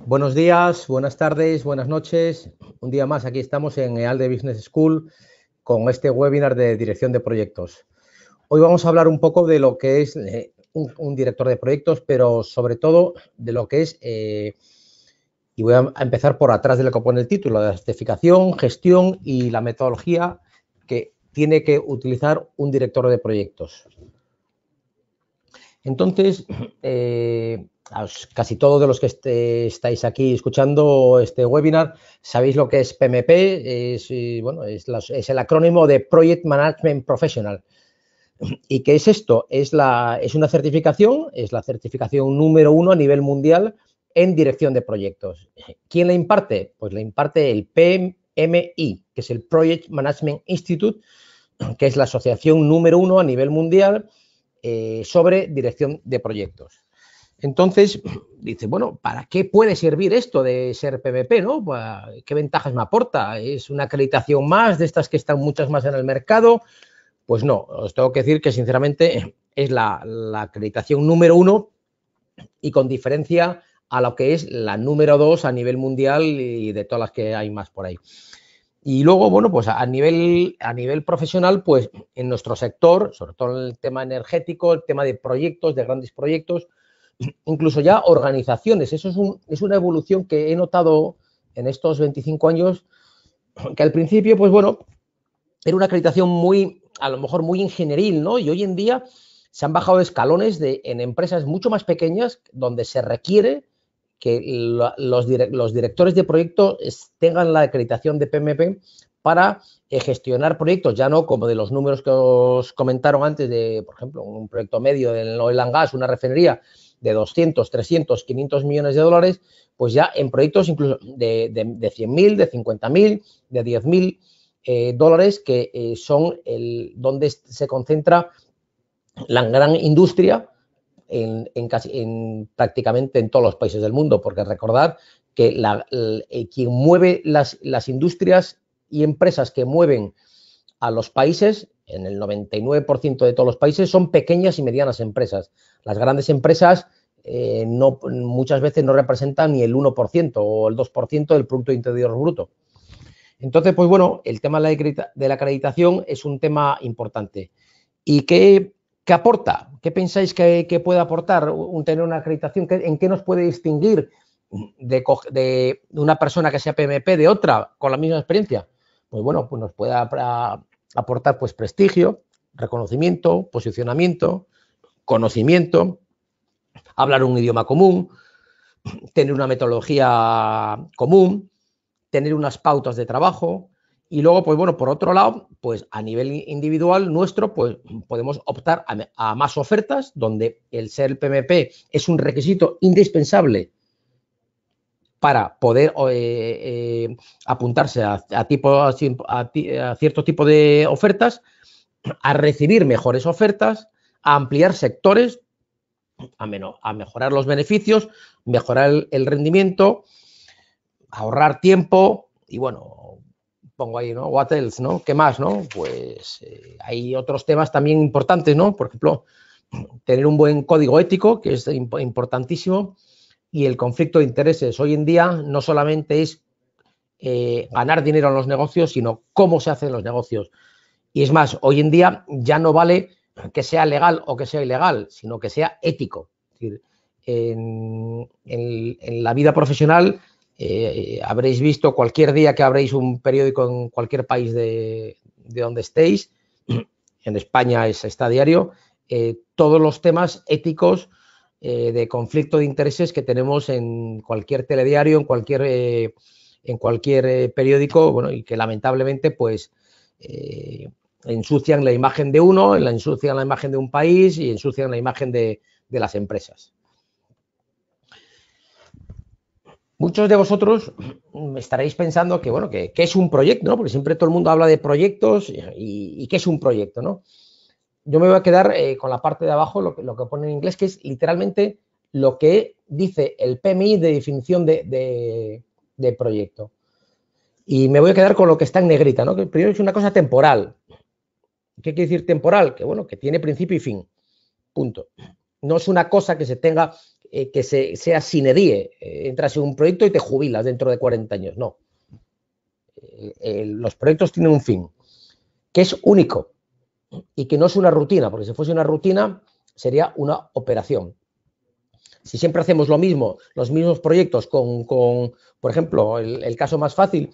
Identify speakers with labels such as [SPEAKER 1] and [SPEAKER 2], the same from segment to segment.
[SPEAKER 1] Buenos días, buenas tardes, buenas noches. Un día más, aquí estamos en EALDE Business School con este webinar de dirección de proyectos. Hoy vamos a hablar un poco de lo que es eh, un, director de proyectos, pero sobre todo de lo que es, eh, y voy a empezar por atrás de lo que pone el título, la certificación, gestión y la metodología que tiene que utilizar un director de proyectos. Entonces, eh, casi todos de los que este, estáis aquí escuchando este webinar sabéis lo que es PMP, es, eh, bueno, es, el acrónimo de Project Management Professional. ¿Y qué es esto? Es, una certificación, es la certificación número uno a nivel mundial en dirección de proyectos. ¿Quién la imparte? Pues la imparte el PMI, que es el Project Management Institute, que es la asociación número uno a nivel mundial eh, sobre dirección de proyectos. Entonces, dice, bueno, ¿para qué puede servir esto de ser PVP? ¿no? ¿Qué ventajas me aporta? ¿Es una acreditación más de estas que están muchas más en el mercado? Pues no, os tengo que decir que sinceramente es la, la acreditación número uno y con diferencia a lo que es la número dos a nivel mundial y de todas las que hay más por ahí. Y luego, bueno, pues a nivel, a nivel profesional, pues en nuestro sector, sobre todo en el tema energético, el tema de proyectos, de grandes proyectos, incluso ya organizaciones. Eso es, es una evolución que he notado en estos 25 años, que al principio, pues bueno, era una acreditación muy, a lo mejor muy ingenieril, ¿no? Y hoy en día se han bajado escalones en empresas mucho más pequeñas donde se requiere que los, directores de proyecto tengan la acreditación de PMP para eh, gestionar proyectos, ya no como de los números que os comentaron antes de, por ejemplo, un proyecto medio del oil and gas, una refinería, de 200, 300, 500 millones de dólares, pues ya en proyectos incluso de, de, 100.000, de 50.000, de 10.000 eh, dólares, que eh, son el, donde se concentra la gran industria en, en, casi, en prácticamente en todos los países del mundo, porque recordad que la, eh, quien mueve las, las industrias y empresas que mueven a los países, en el 99% de todos los países, son pequeñas y medianas empresas. Las grandes empresas eh, no, muchas veces no representa ni el 1% o el 2% del Producto Interior Bruto. Entonces, pues bueno, el tema de la acreditación es un tema importante. ¿Y qué, aporta? ¿Qué pensáis que, puede aportar un, tener una acreditación? ¿En qué nos puede distinguir de, una persona que sea PMP de otra con la misma experiencia? Pues bueno, pues nos puede aportar pues prestigio, reconocimiento, posicionamiento, conocimiento, hablar un idioma común, tener una metodología común, tener unas pautas de trabajo. Y luego, pues bueno, por otro lado, pues a nivel individual nuestro, pues podemos optar a, más ofertas donde el ser PMP es un requisito indispensable para poder eh, eh, apuntarse a, a, cierto tipo de ofertas, a recibir mejores ofertas, a ampliar sectores a, mejorar los beneficios, mejorar el, rendimiento, ahorrar tiempo y bueno, pongo ahí, ¿no? ¿no? ¿Qué más, Pues eh, hay otros temas también importantes, ¿no? Por ejemplo, tener un buen código ético, que es importantísimo, y el conflicto de intereses. Hoy en día no solamente es eh, ganar dinero en los negocios, sino cómo se hacen los negocios. Y es más, hoy en día ya no vale que sea legal o que sea ilegal, sino que sea ético. en, la vida profesional eh, habréis visto cualquier día que abréis un periódico en cualquier país de, donde estéis, en España es, está diario, eh, todos los temas éticos eh, de conflicto de intereses que tenemos en cualquier telediario, en cualquier, en cualquier periódico, bueno, y que lamentablemente pues ensucian la imagen de uno, ensucian la imagen de un país y ensucian la imagen de, las empresas. Muchos de vosotros estaréis pensando que, bueno, que, es un proyecto, ¿no? Porque siempre todo el mundo habla de proyectos y, qué es un proyecto, ¿no? Yo me voy a quedar eh, con la parte de abajo, lo que, pone en inglés, que es literalmente lo que dice el PMI de definición de, proyecto. Y me voy a quedar con lo que está en negrita, ¿no? Que primero es una cosa temporal, ¿Qué quiere decir temporal? Que bueno, que tiene principio y fin. Punto. No es una cosa que se tenga, eh, que se, sea sine eh, entras en un proyecto y te jubilas dentro de 40 años. No. Eh, los proyectos tienen un fin, que es único y que no es una rutina, porque si fuese una rutina sería una operación. Si siempre hacemos lo mismo, los mismos proyectos con, por ejemplo, el caso más fácil,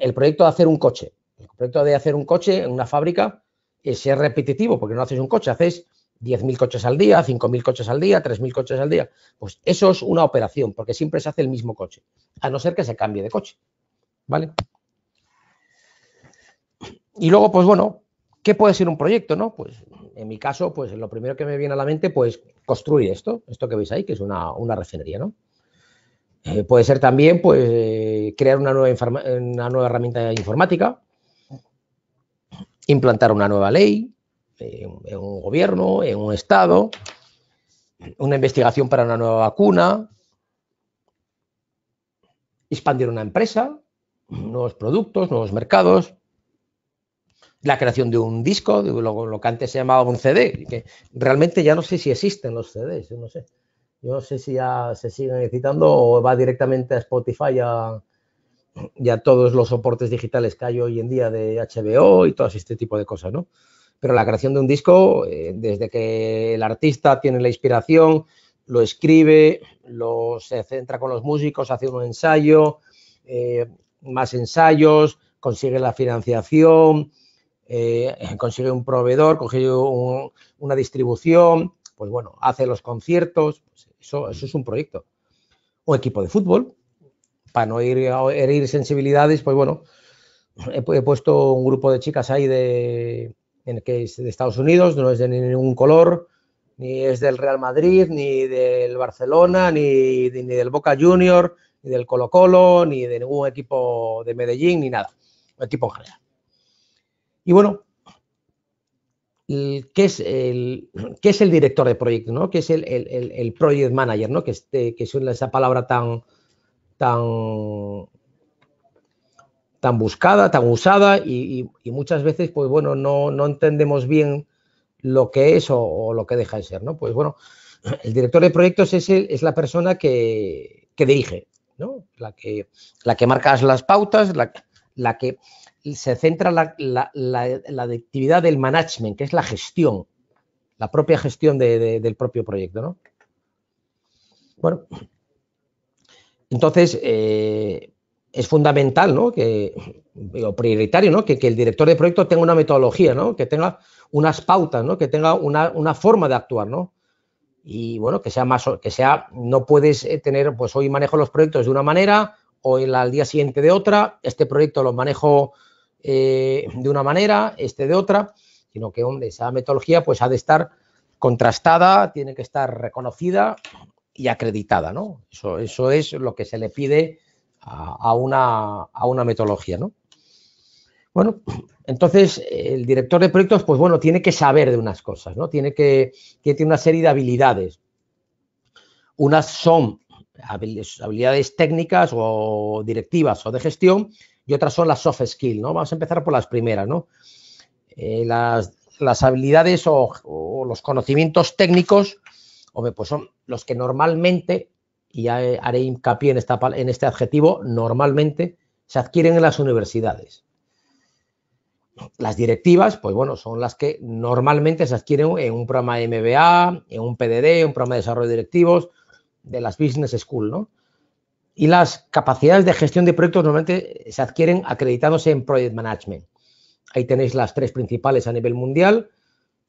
[SPEAKER 1] el proyecto de hacer un coche. El proyecto de hacer un coche en una fábrica eh, ser repetitivo, porque no haces un coche, haces 10.000 coches al día, 5.000 coches al día, 3.000 coches al día. Pues eso es una operación, porque siempre se hace el mismo coche, a no ser que se cambie de coche. ¿Vale? Y luego, pues bueno, ¿qué puede ser un proyecto, no? Pues en mi caso, pues lo primero que me viene a la mente, pues construir esto, esto que veis ahí, que es una, refinería, ¿no? Eh, puede ser también, pues, eh, crear una nueva, una nueva herramienta informática, implantar una nueva ley en, un gobierno, en un estado, una investigación para una nueva vacuna, expandir una empresa, nuevos productos, nuevos mercados, la creación de un disco, de lo, que antes se llamaba un CD, que realmente ya no sé si existen los CDs, yo no sé. Yo sé si ya se siguen editando o va directamente a Spotify a, ya todos los soportes digitales que hay hoy en día de HBO y todo este tipo de cosas, ¿no? Pero la creación de un disco, eh, desde que el artista tiene la inspiración, lo escribe, lo, se centra con los músicos, hace un ensayo, eh, más ensayos, consigue la financiación, eh, consigue un proveedor, consigue una distribución, pues bueno, hace los conciertos, pues eso, eso es un proyecto. O equipo de fútbol, para no ir a herir sensibilidades, pues bueno, he, puesto un grupo de chicas ahí de, en que es de Estados Unidos, no es de ningún color, ni es del Real Madrid, ni del Barcelona, ni, del Boca Junior, ni del Colo Colo, ni de ningún equipo de Medellín, ni nada, un equipo en general. Y bueno, ¿qué es el, es el director de proyecto? ¿no? ¿Qué es el, project manager? ¿no? Que, este, que es esa palabra tan, tan, tan buscada, tan usada y, muchas veces, pues bueno, no, entendemos bien lo que es o, lo que deja de ser, ¿no? Pues bueno, el director de proyectos es, la persona que, dirige, ¿no? La que, la que las pautas, la, que se centra la, la, actividad del management, que es la gestión, la propia gestión del propio proyecto, ¿no? Bueno, entonces, eh, es fundamental, ¿no? Que, prioritario, ¿no? Que, el director de proyecto tenga una metodología, ¿no? Que tenga unas pautas, ¿no? Que tenga una, forma de actuar, ¿no? Y bueno, que sea más, que sea, no puedes eh, tener, pues hoy manejo los proyectos de una manera, hoy al día siguiente de otra, este proyecto lo manejo eh, de una manera, este de otra, sino que, esa metodología pues ha de estar contrastada, tiene que estar reconocida y acreditada, ¿no? Eso, es lo que se le pide a, una, metodología, ¿no? Bueno, entonces el director de proyectos, pues bueno, tiene que saber de unas cosas, ¿no? Tiene que, tiene una serie de habilidades. Unas son habilidades técnicas o directivas o de gestión y otras son las soft skills, ¿no? Vamos a empezar por las primeras, ¿no? Eh, las, habilidades o, los conocimientos técnicos hombre, pues son los que normalmente, y ya haré hincapié en, este adjetivo, normalmente se adquieren en las universidades. Las directivas, pues bueno, son las que normalmente se adquieren en un programa de MBA, en un PDD, un programa de desarrollo directivos, de las business school, ¿no? Y las capacidades de gestión de proyectos normalmente se adquieren acreditándose en project management. Ahí tenéis las tres principales a nivel mundial,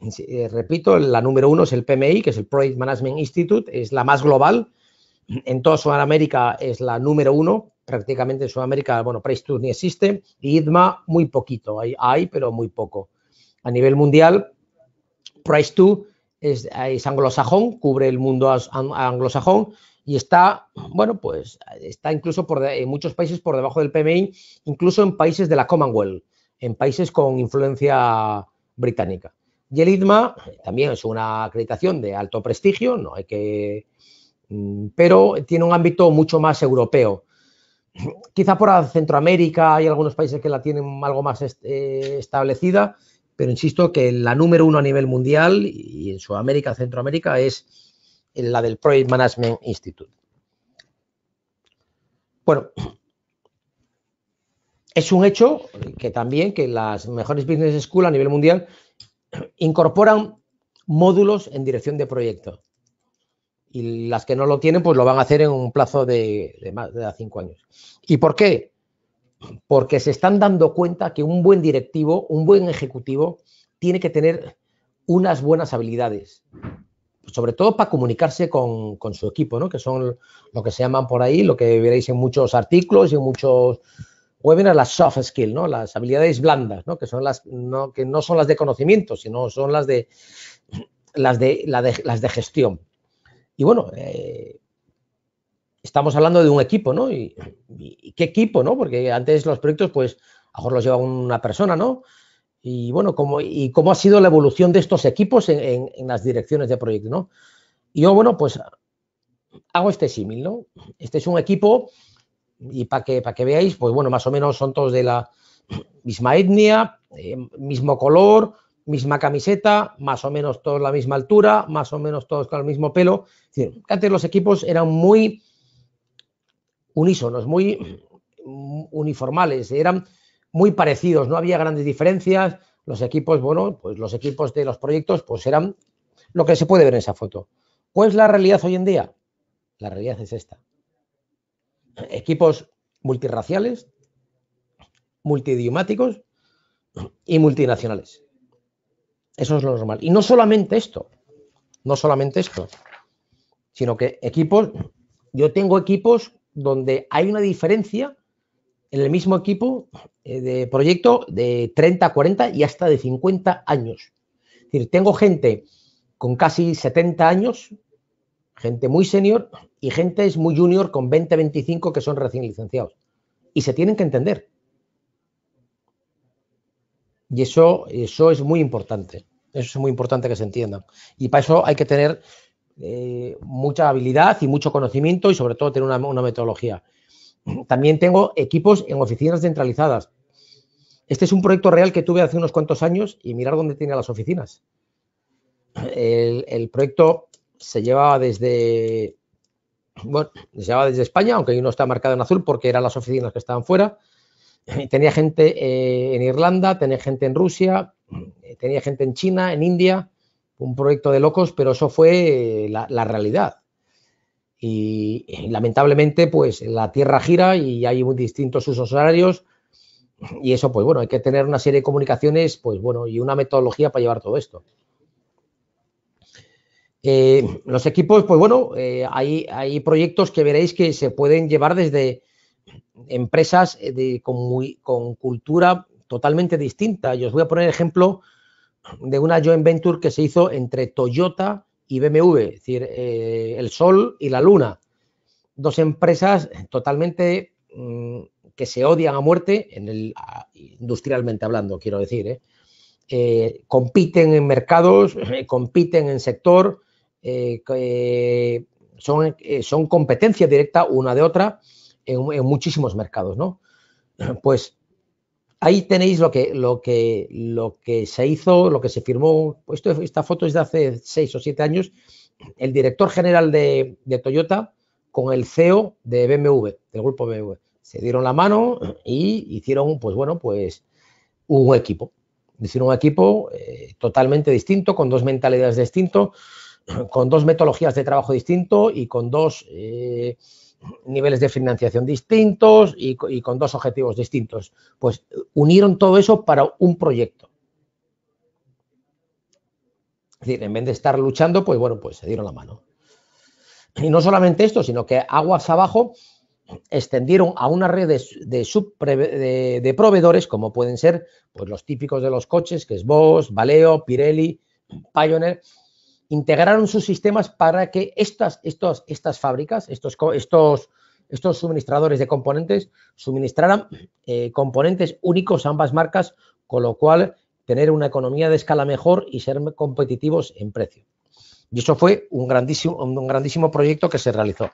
[SPEAKER 1] eh, repito, la número uno es el PMI, que es el Project Management Institute, es la más global. En toda Sudamérica es la número uno, prácticamente en Sudamérica, bueno, Price 2 ni existe, y IDMA muy poquito, hay, hay, pero muy poco. A nivel mundial, Price 2 es, anglosajón, cubre el mundo anglosajón, y está, bueno, pues está incluso por, en muchos países por debajo del PMI, incluso en países de la Commonwealth, en países con influencia británica. Y el IDMA también es una acreditación de alto prestigio, no hay que, mm, pero tiene un ámbito mucho más europeo. Quizá por Centroamérica hay algunos países que la tienen algo más eh, establecida, pero insisto que la número uno a nivel mundial y en Sudamérica, Centroamérica es la del Project Management Institute. Bueno, es un hecho que también que las mejores business school a nivel mundial incorporan módulos en dirección de proyecto. Y las que no lo tienen, pues lo van a hacer en un plazo de, más de cinco años. ¿Y por qué? Porque se están dando cuenta que un buen directivo, un buen ejecutivo, tiene que tener unas buenas habilidades, sobre todo para comunicarse con, con su equipo, ¿no? que son lo que se llaman por ahí, lo que veréis en muchos artículos y en muchos Webinar a las soft skills, ¿no? las habilidades blandas, ¿no? Que, son las, no, son las de conocimiento, sino son las de, las de, las de gestión. Y bueno, eh, estamos hablando de un equipo, ¿no? Y, qué equipo, ¿no? Porque antes los proyectos, pues, a lo mejor los llevaba una persona, ¿no? Y bueno, ¿cómo, y cómo ha sido la evolución de estos equipos en, en las direcciones de proyecto, ¿no? Y yo, bueno, pues hago este símil, ¿no? Este es un equipo y para que, para veáis, pues bueno, más o menos son todos de la misma etnia, eh, mismo color, misma camiseta, más o menos todos la misma altura, más o menos todos con el mismo pelo. antes los equipos eran muy unísonos, muy uniformales, eran muy parecidos, no había grandes diferencias. Los equipos, bueno, pues los equipos de los proyectos, pues eran lo que se puede ver en esa foto. ¿Cuál es la realidad hoy en día? La realidad es esta equipos multirraciales, multidiomáticos y multinacionales. Eso es lo normal. Y no solamente esto, no solamente esto, sino que equipos, yo tengo equipos donde hay una diferencia en el mismo equipo eh, de proyecto de 30, 40 y hasta de 50 años. Es decir, tengo gente con casi 70 años gente muy senior y gente es muy junior con 20, 25 que son recién licenciados. Y se tienen que entender. Y eso, eso es muy importante. Eso es muy importante que se entiendan. Y para eso hay que tener eh, mucha habilidad y mucho conocimiento y sobre todo tener una, metodología. También tengo equipos en oficinas centralizadas. Este es un proyecto real que tuve hace unos cuantos años y mirar dónde tiene las oficinas. El, el proyecto se llevaba desde, bueno, se llevaba desde España, aunque no está marcado en azul porque eran las oficinas que estaban fuera. Tenía gente eh, en Irlanda, tenía gente en Rusia, tenía gente en China, en India, un proyecto de locos, pero eso fue eh, la, realidad. Y, lamentablemente, pues la tierra gira y hay muy distintos usos horarios. Y eso, pues bueno, hay que tener una serie de comunicaciones, pues bueno, y una metodología para llevar todo esto. Eh, los equipos, pues bueno, eh, hay, proyectos que veréis que se pueden llevar desde empresas eh, con, cultura totalmente distinta. Yo os voy a poner ejemplo de una joint venture que se hizo entre Toyota y BMW, es decir, el Sol y la Luna. Dos empresas totalmente mm, que se odian a muerte, en el, industrialmente hablando, quiero decir. compiten en mercados, compiten en sector, eh, eh, son, eh, son competencias directas una de otra en, muchísimos mercados, ¿no? Pues ahí tenéis lo que, lo que, lo que se hizo, lo que se firmó. esta foto es de hace seis o siete años. El director general de, Toyota con el CEO de BMW, del grupo BMW. Se dieron la mano y hicieron, pues bueno, pues un equipo. Hicieron un equipo totalmente distinto, con dos mentalidades distintas con dos metodologías de trabajo distinto y con dos eh, niveles de financiación distintos y, con dos objetivos distintos. Pues unieron todo eso para un proyecto. Es decir, en vez de estar luchando, pues bueno, pues se dieron la mano. Y no solamente esto, sino que aguas abajo extendieron a una red de, proveedores, como pueden ser pues, los típicos de los coches, que es Bosch, Valeo, Pirelli, Pioneer, integraron sus sistemas para que estas, estas fábricas, estos, estos, estos suministradores de componentes, suministraran eh, componentes únicos a ambas marcas, con lo cual tener una economía de escala mejor y ser competitivos en precio. Y eso fue un grandísimo, un grandísimo proyecto que se realizó.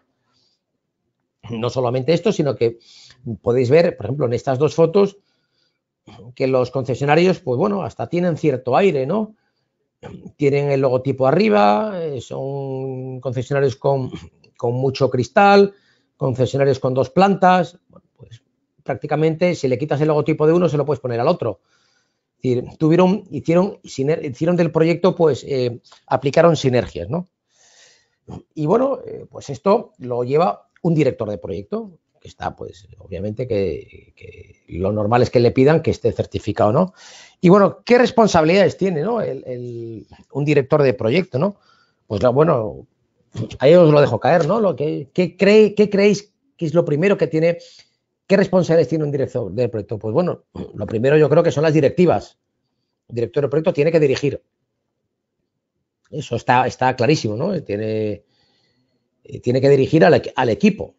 [SPEAKER 1] No solamente esto, sino que podéis ver, por ejemplo, en estas dos fotos, que los concesionarios, pues bueno, hasta tienen cierto aire, ¿no? tienen el logotipo arriba, eh, son concesionarios con, mucho cristal, concesionarios con dos plantas, pues prácticamente si le quitas el logotipo de uno se lo puedes poner al otro. tuvieron, hicieron, hicieron del proyecto, pues eh, aplicaron sinergias, ¿no? Y bueno, eh, pues esto lo lleva un director de proyecto está, pues, obviamente que, lo normal es que le pidan que esté certificado, ¿no? Y bueno, ¿qué responsabilidades tiene, ¿no? un director de proyecto, ¿no? Pues bueno, ahí os lo dejo caer, ¿no? Lo que, ¿qué, creéis que es lo primero que tiene? ¿Qué responsabilidades tiene un director de proyecto? Pues bueno, lo primero yo creo que son las directivas. El director de proyecto tiene que dirigir. Eso está, está clarísimo, ¿no? Tiene, eh, tiene que dirigir al equipo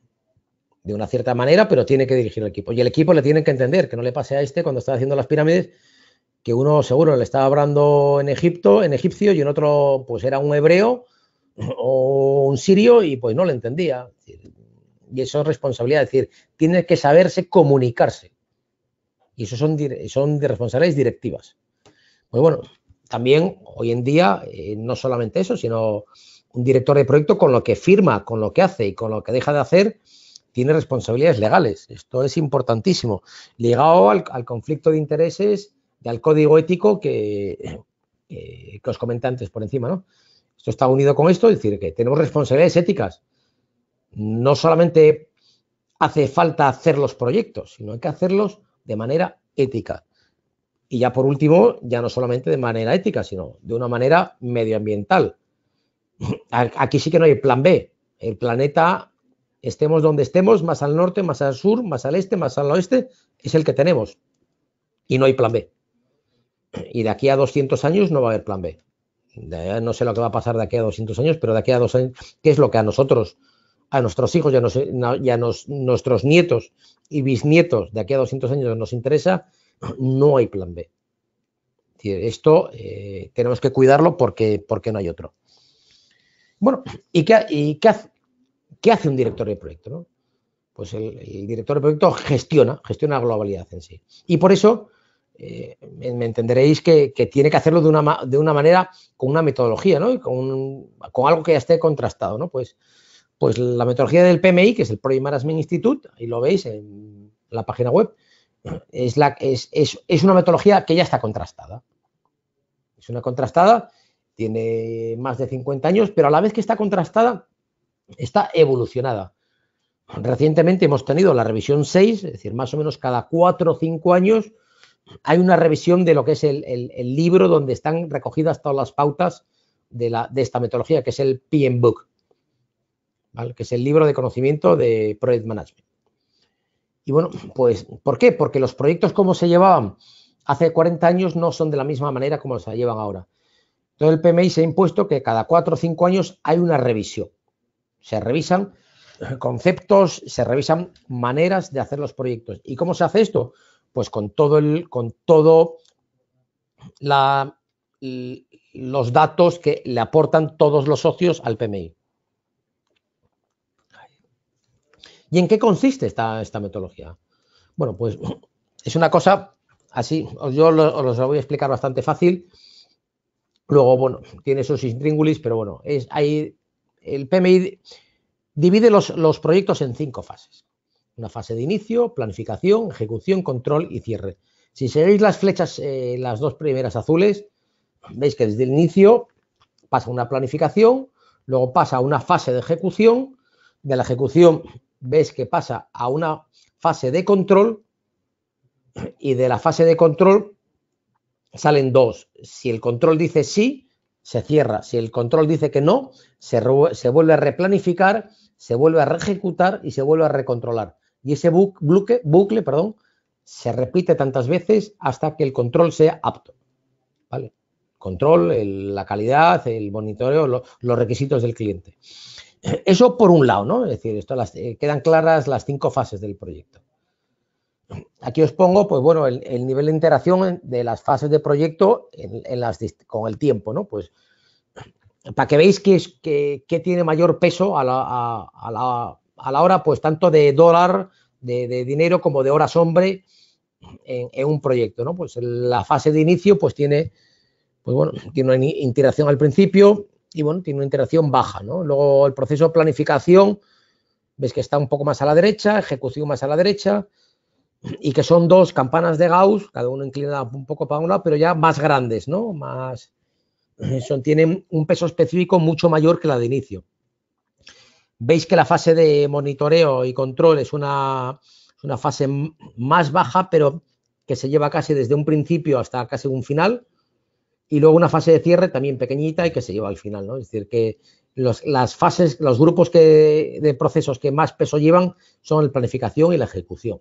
[SPEAKER 1] de una cierta manera, pero tiene que dirigir el equipo. Y el equipo le tiene que entender que no le pase a este cuando está haciendo las pirámides, que uno seguro le estaba hablando en Egipto, en egipcio, y en otro pues era un hebreo o un sirio y pues no le entendía. Y eso es responsabilidad, es decir, tiene que saberse comunicarse. Y eso son, son de responsabilidades directivas. Pues bueno, también hoy en día eh, no solamente eso, sino un director de proyecto con lo que firma, con lo que hace y con lo que deja de hacer, tiene responsabilidades legales. Esto es importantísimo, ligado al, conflicto de intereses y al código ético que, os comenté antes por encima, ¿no? Esto está unido con esto, es decir, que tenemos responsabilidades éticas. No solamente hace falta hacer los proyectos, sino hay que hacerlos de manera ética. Y ya por último, ya no solamente de manera ética, sino de una manera medioambiental. Aquí sí que no hay plan B. El planeta estemos donde estemos, más al norte, más al sur, más al este, más al oeste, es el que tenemos. Y no hay plan B. Y de aquí a 200 años no va a haber plan B. No sé lo que va a pasar de aquí a 200 años, pero de aquí a 200 años, ¿qué es lo que a nosotros, a nuestros hijos y a, nos, nos, nuestros nietos y bisnietos de aquí a 200 años nos interesa? No hay plan B. Esto eh, tenemos que cuidarlo porque, porque no hay otro. Bueno, ¿y qué, y qué, ¿Qué hace un director de proyecto? Pues el, director de proyecto gestiona, gestiona la globalidad en sí. Y por eso eh, me entenderéis que, tiene que hacerlo de una, de una manera con una metodología, ¿no? Y con, algo que ya esté contrastado, Pues, pues la metodología del PMI, que es el Project Management Institute, ahí lo veis en la página web, es, es, es, es una metodología que ya está contrastada. Es una contrastada, tiene más de 50 años, pero a la vez que está contrastada, está evolucionada. Recientemente hemos tenido la revisión 6, es decir, más o menos cada 4 o 5 años hay una revisión de lo que es el, libro donde están recogidas todas las pautas de, esta metodología, que es el PM Book, que es el libro de conocimiento de Project Management. Y bueno, pues, ¿por qué? Porque los proyectos como se llevaban hace 40 años no son de la misma manera como se llevan ahora. Entonces el PMI se ha impuesto que cada 4 o 5 años hay una revisión se revisan conceptos, se revisan maneras de hacer los proyectos. ¿Y cómo se hace esto? Pues con todo el, con todo la, los datos que le aportan todos los socios al PMI. ¿Y en qué consiste esta, esta metodología? Bueno, pues es una cosa así, yo os lo voy a explicar bastante fácil. Luego, bueno, tiene sus intríngulis, pero bueno, es, hay el PMI divide los, proyectos en cinco fases. Una fase de inicio, planificación, ejecución, control y cierre. Si seguís las flechas, eh, las dos primeras azules, veis que desde el inicio pasa una planificación, luego pasa a una fase de ejecución, de la ejecución ves que pasa a una fase de control y de la fase de control salen dos. Si el control dice sí, se cierra. Si el control dice que no, se, vuelve a replanificar, se vuelve a ejecutar y se vuelve a recontrolar. Y ese bucle, bucle perdón, se repite tantas veces hasta que el control sea apto. ¿Vale? Control, la calidad, el monitoreo, los requisitos del cliente. Eso por un lado, ¿no? Es decir, esto las, eh, quedan claras las cinco fases del proyecto aquí os pongo, pues bueno, el, nivel de interacción de las fases de proyecto con el tiempo, ¿no? Pues para que veáis que, es, que, tiene mayor peso a la, hora, pues tanto de dólar, de, dinero, como de horas hombre en, un proyecto, ¿no? Pues la fase de inicio, pues tiene, pues bueno, tiene una interacción al principio y bueno, tiene una interacción baja, ¿no? Luego el proceso de planificación, ves que está un poco más a la derecha, ejecución más a la derecha, y que son dos campanas de Gauss, cada uno inclinada un poco para un lado, pero ya más grandes, ¿no? Más, eh, son, tienen un peso específico mucho mayor que la de inicio. Veis que la fase de monitoreo y control es una, fase más baja, pero que se lleva casi desde un principio hasta casi un final. Y luego una fase de cierre también pequeñita y que se lleva al final, ¿no? Es decir, que las fases, los grupos de procesos que más peso llevan son la planificación y la ejecución.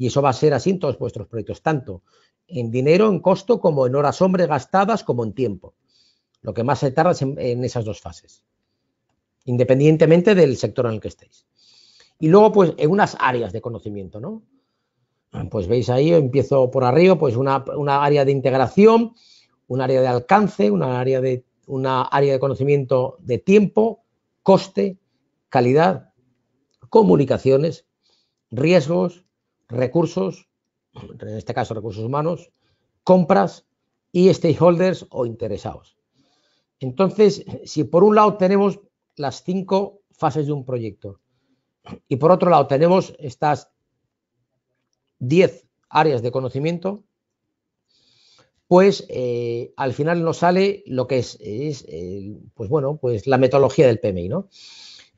[SPEAKER 1] Y eso va a ser así en todos vuestros proyectos, tanto en dinero, en costo, como en horas hombre gastadas, como en tiempo. Lo que más se tarda es en, esas dos fases, independientemente del sector en el que estéis. Y luego, pues, en unas áreas de conocimiento, ¿no? Pues veis ahí, empiezo por arriba, pues una, área de integración, un área de alcance, una área de, una área de conocimiento de tiempo, coste, calidad, comunicaciones, riesgos, recursos, en este caso recursos humanos, compras y stakeholders o interesados. Entonces, si por un lado tenemos las cinco fases de un proyecto y por otro lado tenemos estas diez áreas de conocimiento, pues eh, al final nos sale lo que es, eh, pues bueno, pues la metodología del PMI, ¿no?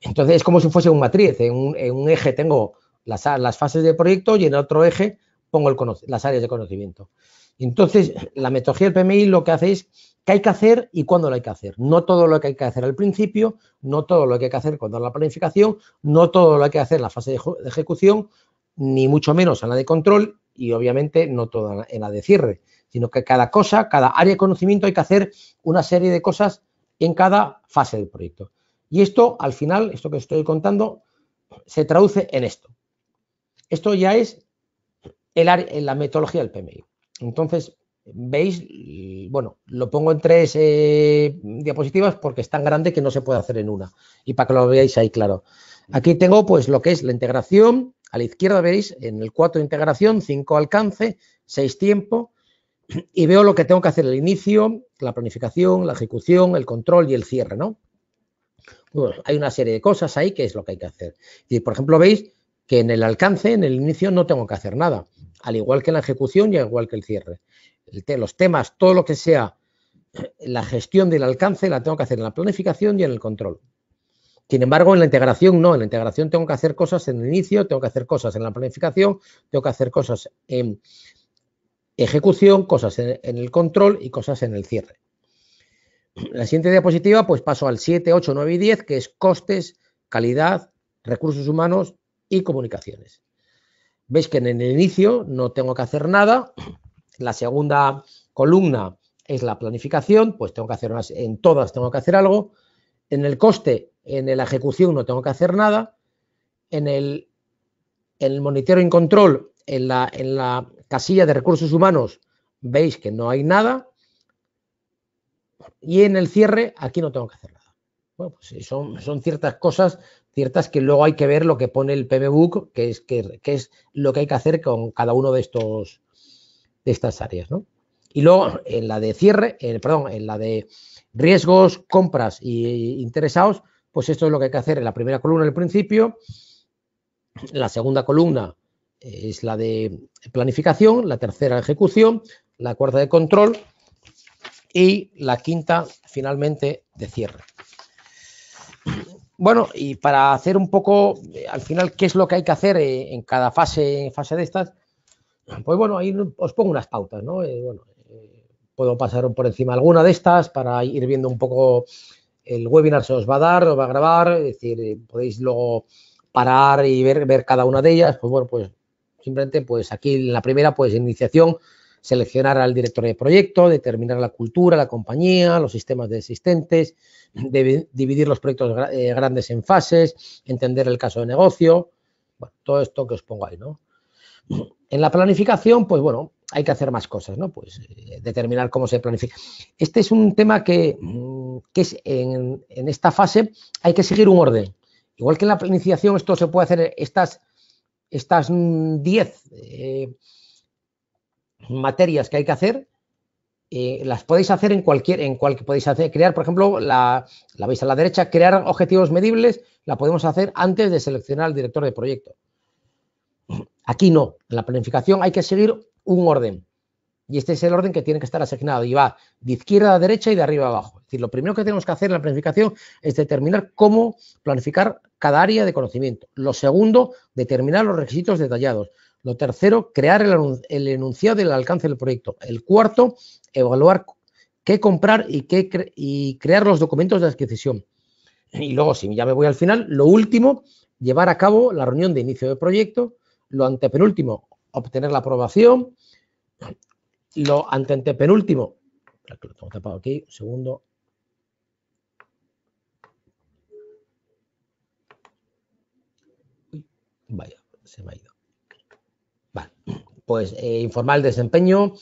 [SPEAKER 1] Entonces es como si fuese un matriz, en un eje tengo las, fases del proyecto y en otro eje pongo las áreas de conocimiento. Entonces, la metodología del PMI lo que hace es qué hay que hacer y cuándo lo hay que hacer. No todo lo que hay que hacer al principio, no todo lo que hay que hacer cuando la planificación, no todo lo que hay que hacer en la fase de ejecución, ni mucho menos en la de control y obviamente no toda en la de cierre, sino que cada cosa, cada área de conocimiento hay que hacer una serie de cosas en cada fase del proyecto. Y esto, al final, esto que estoy contando, se traduce en esto. Esto ya es el, la metodología del PMI. Entonces, veis, bueno, lo pongo en tres eh, diapositivas porque es tan grande que no se puede hacer en una. Y para que lo veáis ahí claro. Aquí tengo pues lo que es la integración. A la izquierda veis en el 4 integración, 5 alcance, 6 tiempo. Y veo lo que tengo que hacer el inicio, la planificación, la ejecución, el control y el cierre, ¿no? hay una serie de cosas ahí que es lo que hay que hacer. Y por ejemplo, veis que en el alcance, en el inicio, no tengo que hacer nada, al igual que en la ejecución y al igual que el cierre. los temas, todo lo que sea la gestión del alcance, la tengo que hacer en la planificación y en el control. Sin embargo, en la integración no, en la integración tengo que hacer cosas en el inicio, tengo que hacer cosas en la planificación, tengo que hacer cosas en ejecución, cosas en, en el control y cosas en el cierre. La siguiente diapositiva, pues paso al 7, 8, 9 y 10, que es costes, calidad, recursos humanos y comunicaciones. Veis que en el inicio no tengo que hacer nada. La segunda columna es la planificación, pues tengo que hacer unas, en todas tengo que hacer algo. En el coste, en la ejecución no tengo que hacer nada. En el, en el control, en la, en la casilla de recursos humanos, veis que no hay nada. Y en el cierre, aquí no tengo que hacer nada. Bueno, pues son, son ciertas cosas ciertas que luego hay que ver lo que pone el PMBOK, que es, que, es lo que hay que hacer con cada uno de, estos, de estas áreas. ¿no? Y luego en la de cierre, perdón, en la de riesgos, compras e interesados, pues esto es lo que hay que hacer en la primera columna del principio, la segunda columna es la de planificación, la tercera ejecución, la cuarta de control y la quinta finalmente de cierre. Bueno, y para hacer un poco, eh, al final, qué es lo que hay que hacer eh, en cada fase, fase de estas, pues bueno, ahí os pongo unas pautas, ¿no? Eh, bueno, puedo pasar por encima alguna de estas para ir viendo un poco el webinar se os va a dar, os va a grabar, es decir, podéis luego parar y ver, ver cada una de ellas, pues bueno, pues simplemente pues aquí en la primera, pues iniciación, seleccionar al director de proyecto, determinar la cultura, la compañía, los sistemas de existentes, dividir los proyectos eh, grandes en fases, entender el caso de negocio, todo esto que os pongo ahí, ¿no? En la planificación, pues bueno, hay que hacer más cosas, ¿no? Pues eh, determinar cómo se planifica. Este es un tema que, mm, es en, esta fase hay que seguir un orden. Igual que en la planificación, esto se puede hacer, estas 10 estas mm, eh, materias que hay que hacer, eh, las podéis hacer en cualquier, en cual que podéis hacer, crear, por ejemplo, la, la veis a la derecha, crear objetivos medibles, la podemos hacer antes de seleccionar al director de proyecto. Aquí no, en la planificación hay que seguir un orden. Y este es el orden que tiene que estar asignado. Y va de izquierda a derecha y de arriba a abajo. Es decir, lo primero que tenemos que hacer en la planificación es determinar cómo planificar cada área de conocimiento. Lo segundo, determinar los requisitos detallados. Lo tercero, crear el, enunciado y el alcance del proyecto. El cuarto, evaluar qué comprar y, qué y crear los documentos de adquisición. Y luego, si ya me voy al final, lo último, llevar a cabo la reunión de inicio de proyecto. Lo antepenúltimo, obtener la aprobación. Lo antepenúltimo, lo tengo tapado aquí, un segundo. Vaya, se me ha ido pues eh, informar el desempeño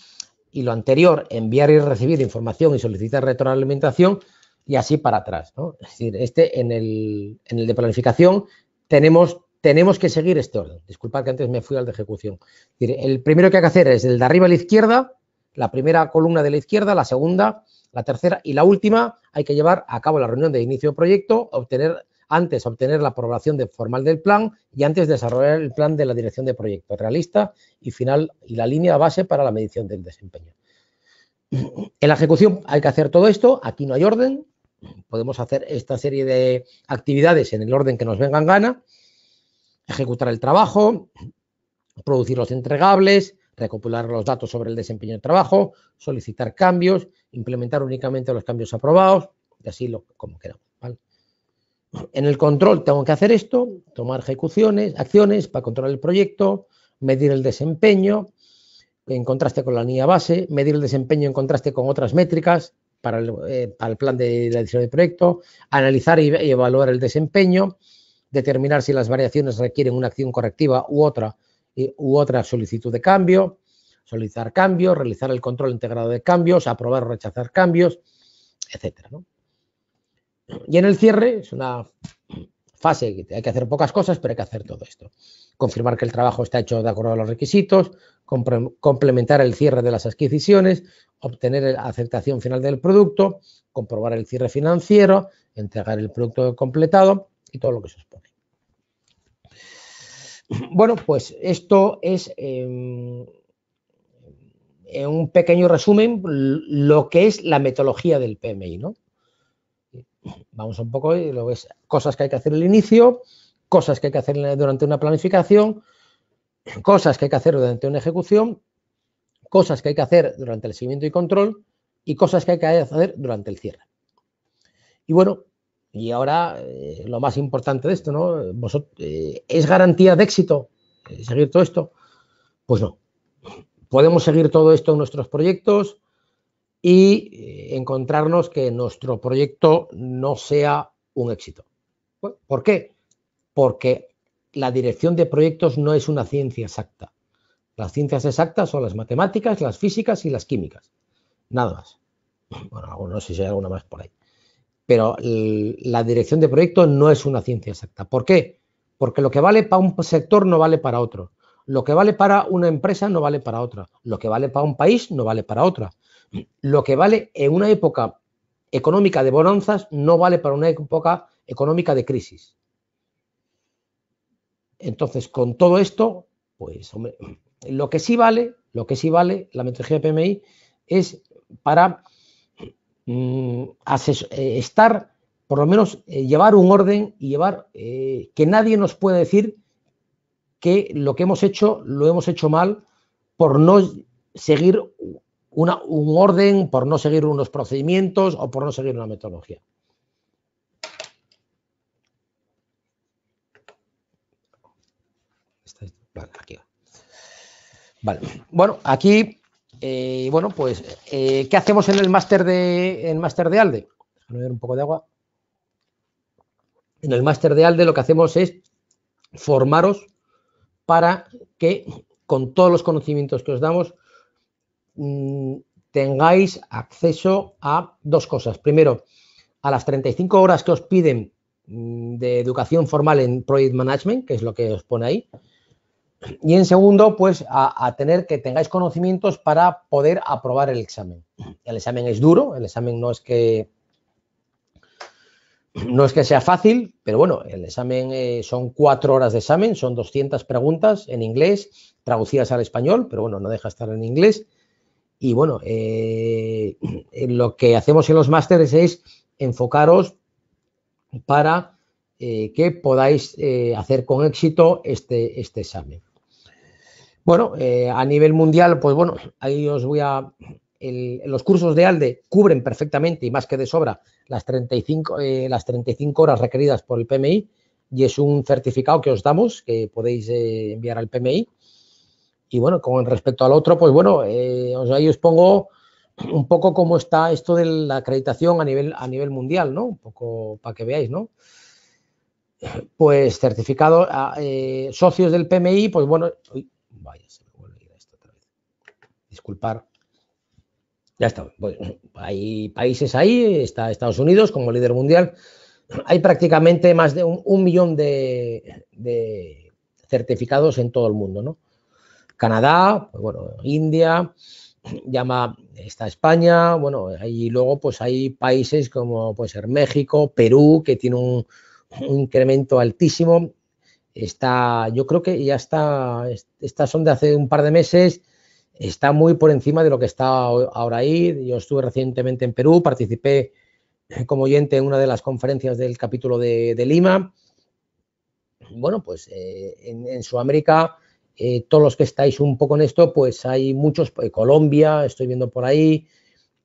[SPEAKER 1] y lo anterior, enviar y recibir información y solicitar retroalimentación y así para atrás. Es decir, este en el, en el de planificación tenemos, tenemos que seguir este orden. Disculpad que antes me fui al de ejecución. el primero que hay que hacer es el de arriba a la izquierda, la primera columna de la izquierda, la segunda, la tercera y la última hay que llevar a cabo la reunión de inicio de proyecto, obtener antes obtener la aprobación de, formal del plan y antes desarrollar el plan de la dirección de proyecto realista y final y la línea base para la medición del desempeño. En la ejecución hay que hacer todo esto, aquí no hay orden, podemos hacer esta serie de actividades en el orden que nos vengan gana, ejecutar el trabajo, producir los entregables, recopilar los datos sobre el desempeño del trabajo, solicitar cambios, implementar únicamente los cambios aprobados, y así lo, como queramos. En el control tengo que hacer esto, tomar ejecuciones, acciones para controlar el proyecto, medir el desempeño en contraste con la línea base, medir el desempeño en contraste con otras métricas para el, eh, plan de la edición de proyecto, analizar y, evaluar el desempeño, determinar si las variaciones requieren una acción correctiva u otra, u otra solicitud de cambio, solicitar cambios, realizar el control integrado de cambios, aprobar o rechazar cambios, etcétera. Y en el cierre es una fase que hay que hacer pocas cosas, pero hay que hacer todo esto. Confirmar que el trabajo está hecho de acuerdo a los requisitos, complementar el cierre de las adquisiciones, obtener la aceptación final del producto, comprobar el cierre financiero, entregar el producto completado y todo lo que se expone. Bueno, pues esto es em, en un pequeño resumen lo que es la metodología del PMI, ¿no? Vamos un poco y lo ves. Cosas que hay que hacer al inicio, cosas que hay que hacer durante una planificación, cosas que hay que hacer durante una ejecución, cosas que hay que hacer durante el seguimiento y control y cosas que hay que hacer durante el cierre. Y bueno, y ahora eh, lo más importante de esto, ¿no? Eh, ¿Es garantía de éxito eh, seguir todo esto? Pues no. ¿Podemos seguir todo esto en nuestros proyectos? y eh, encontrarnos que nuestro proyecto no sea un éxito. ¿Por qué? Porque la dirección de proyectos no es una ciencia exacta. Las ciencias exactas son las matemáticas, las físicas y las químicas. Nada más. Bueno, no sé si hay alguna más por ahí. Pero la dirección de proyectos no es una ciencia exacta. ¿Por qué? Porque lo que vale para un sector no vale para otro. Lo que vale para una empresa no vale para otra. Lo que vale para un país no vale para otra lo que vale en una época económica de bonanzas no vale para una época económica de crisis. Entonces, con todo esto, pues lo que sí vale, lo que sí vale la metodología PMI es para mm, eh, estar, por lo menos, eh, llevar un orden y llevar eh, que nadie nos pueda decir que lo que hemos hecho lo hemos hecho mal por no seguir un orden, por no seguir unos procedimientos o por no seguir una metodología. Bueno, aquí, eh, bueno, pues, eh, ¿qué hacemos en el máster de, máster de ALDE? Déjame ver un poco de agua. En el máster de ALDE lo que hacemos es formaros para que con todos los conocimientos que os damos Mm, tengáis acceso a dos cosas. Primero, a las 35 horas que os piden mm, de educación formal en Project Management, que es lo que os pone ahí. Y en segundo, pues a, tener que tengáis conocimientos para poder aprobar el examen. El examen es duro, el examen no es que no es que sea fácil, pero bueno, el examen eh, son cuatro horas de examen, son 200 preguntas en inglés, traducidas al español, pero bueno, no deja estar en inglés. Y bueno, eh, lo que hacemos en los másteres es enfocaros para eh, que podáis eh, hacer con éxito este, este examen. Bueno, a nivel mundial, pues bueno, ahí os voy a... los cursos de ALDE cubren perfectamente y más que de sobra las 35, las 35 horas requeridas por el PMI y es un certificado que os damos que podéis enviar al PMI y bueno, con respecto al otro, pues bueno, eh, ahí os pongo un poco cómo está esto de la acreditación a nivel, a nivel mundial, ¿no? Un poco para que veáis, ¿no? Pues certificado, eh, socios del PMI, pues bueno, vaya, se me vuelve a ir esto otra vez. Disculpar. Ya está. Pues, hay países ahí, está Estados Unidos como líder mundial. Hay prácticamente más de un, millón de, certificados en todo el mundo, ¿no? Canadá, pues bueno, India, llama está España, bueno, y luego pues hay países como puede ser México, Perú, que tiene un, incremento altísimo. Está, yo creo que ya está, estas son de hace un par de meses, está muy por encima de lo que está ahora ahí. Yo estuve recientemente en Perú, participé eh, como oyente en una de las conferencias del capítulo de, Lima. Bueno, pues eh, en, en Sudamérica eh, todos los que estáis un poco en esto, pues hay muchos, eh, Colombia, estoy viendo por ahí,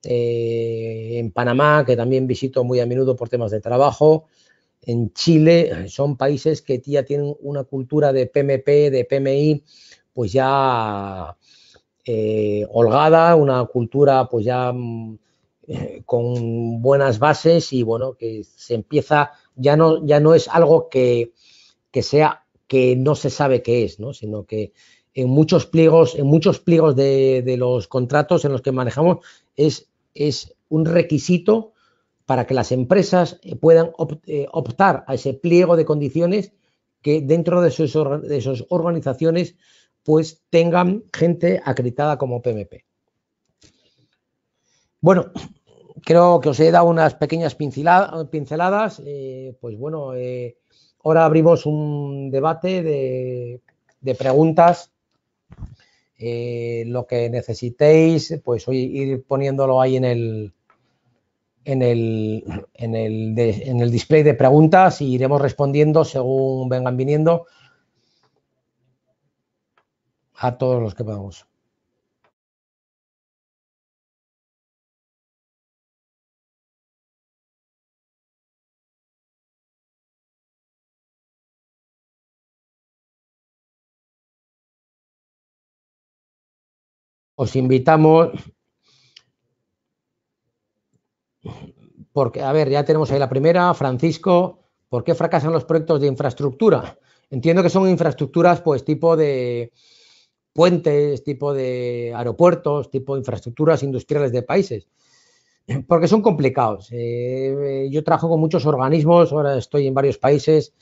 [SPEAKER 1] eh, en Panamá, que también visito muy a menudo por temas de trabajo, en Chile, son países que ya tienen una cultura de PMP, de PMI, pues ya holgada, una cultura pues ya mm, con buenas bases y bueno, que se empieza, ya no, ya no es algo que, que sea que no se sabe qué es, ¿no? sino que en muchos pliegos, en muchos pliegos de, los contratos en los que manejamos es, un requisito para que las empresas eh, puedan eh, optar a ese pliego de condiciones que dentro de sus, organizaciones pues tengan gente acreditada como PMP. Bueno, creo que os he dado unas pequeñas pinceladas, eh, pues bueno, Ahora abrimos un debate de, preguntas. Eh, lo que necesitéis, pues hoy ir poniéndolo ahí en el, en el, en el, en el display de preguntas y iremos respondiendo según vengan viniendo a todos los que podamos. os invitamos, porque, a ver, ya tenemos ahí la primera, Francisco, ¿por qué fracasan los proyectos de infraestructura? Entiendo que son infraestructuras, pues, tipo de puentes, tipo de aeropuertos, tipo de infraestructuras industriales de países, porque son complicados. Eh, yo trabajo con muchos organismos, ahora estoy en varios países,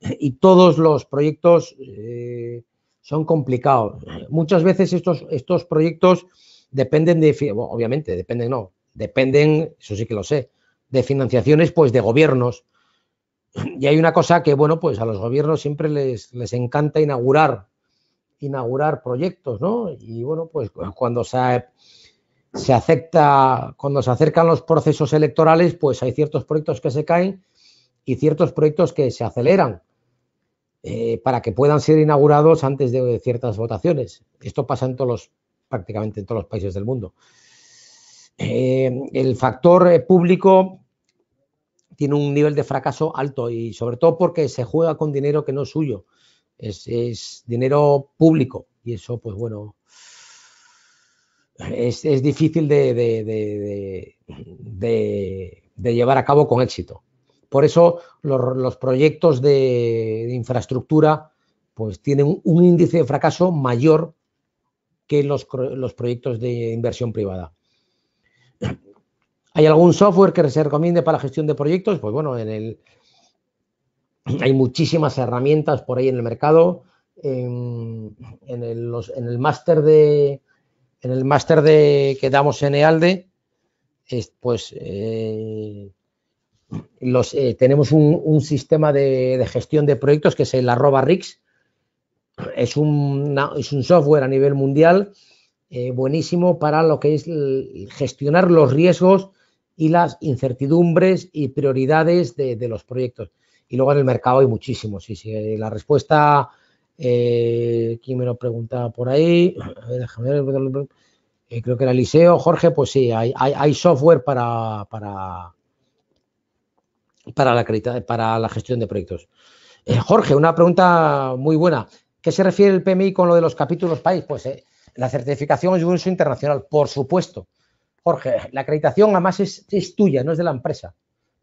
[SPEAKER 1] y todos los proyectos... Eh, son complicados. Muchas veces estos, estos proyectos dependen de, obviamente, dependen, no, dependen, eso sí que lo sé, de financiaciones pues de gobiernos. Y hay una cosa que, bueno, pues a los gobiernos siempre les, les encanta inaugurar, inaugurar proyectos, ¿no? Y bueno, pues cuando se, se acepta, cuando se acercan los procesos electorales, pues hay ciertos proyectos que se caen y ciertos proyectos que se aceleran. Eh, para que puedan ser inaugurados antes de ciertas votaciones. Esto pasa en todos los, prácticamente en todos los países del mundo. Eh, el factor eh, público tiene un nivel de fracaso alto y sobre todo porque se juega con dinero que no es suyo, es, dinero público y eso pues bueno, es, difícil de llevar a cabo con éxito. Por eso los, proyectos de, infraestructura pues tienen un índice de fracaso mayor que los, proyectos de inversión privada. ¿Hay algún software que se recomiende para la gestión de proyectos? Pues bueno, en el, hay muchísimas herramientas por ahí en el mercado. En, el, máster de en el máster que damos en EALDE, e, pues eh, eh, tenemos un, sistema de, gestión de proyectos que es el arroba RIX. Es un, software a nivel mundial eh, buenísimo para lo que es gestionar los riesgos y las incertidumbres y prioridades de, los proyectos. Y luego en el mercado hay muchísimos. Y sí. Eh, la respuesta, eh, ¿quién me lo pregunta por ahí? creo que era Eliseo, Jorge, pues sí, hay, software para para la, para la gestión de proyectos. Eh, Jorge, una pregunta muy buena. ¿Qué se refiere el PMI con lo de los capítulos país? Pues eh, la certificación es un uso internacional, por supuesto. Jorge, la acreditación además es, tuya, no es de la empresa.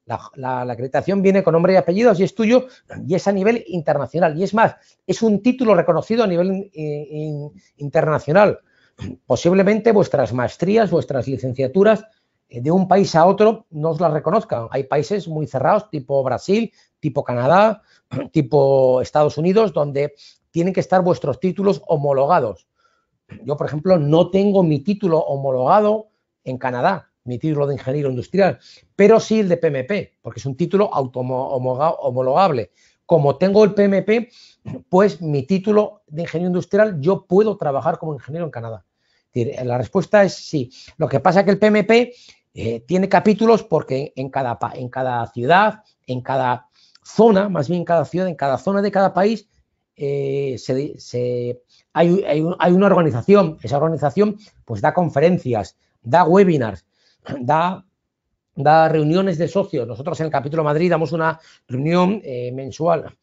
[SPEAKER 1] La, la, acreditación viene con nombre y apellidos y es tuyo y es a nivel internacional. Y es más, es un título reconocido a nivel internacional. Posiblemente vuestras maestrías, vuestras licenciaturas eh, de un país a otro no os la reconozcan. Hay países muy cerrados, tipo Brasil, tipo Canadá, tipo Estados Unidos, donde tienen que estar vuestros títulos homologados. Yo, por ejemplo, no tengo mi título homologado en Canadá, mi título de ingeniero industrial, pero sí el de PMP, porque es un título auto homologable. Como tengo el PMP, pues mi título de ingeniero industrial, yo puedo trabajar como ingeniero en Canadá. La respuesta es sí. Lo que pasa es que el PMP eh, tiene capítulos porque en cada, en cada ciudad, en cada zona, más bien en cada ciudad, en cada zona de cada país, eh, hay, una organización. Esa organización pues da conferencias, da webinars, da, da reuniones de socios. Nosotros en el capítulo Madrid damos una reunión eh, mensual.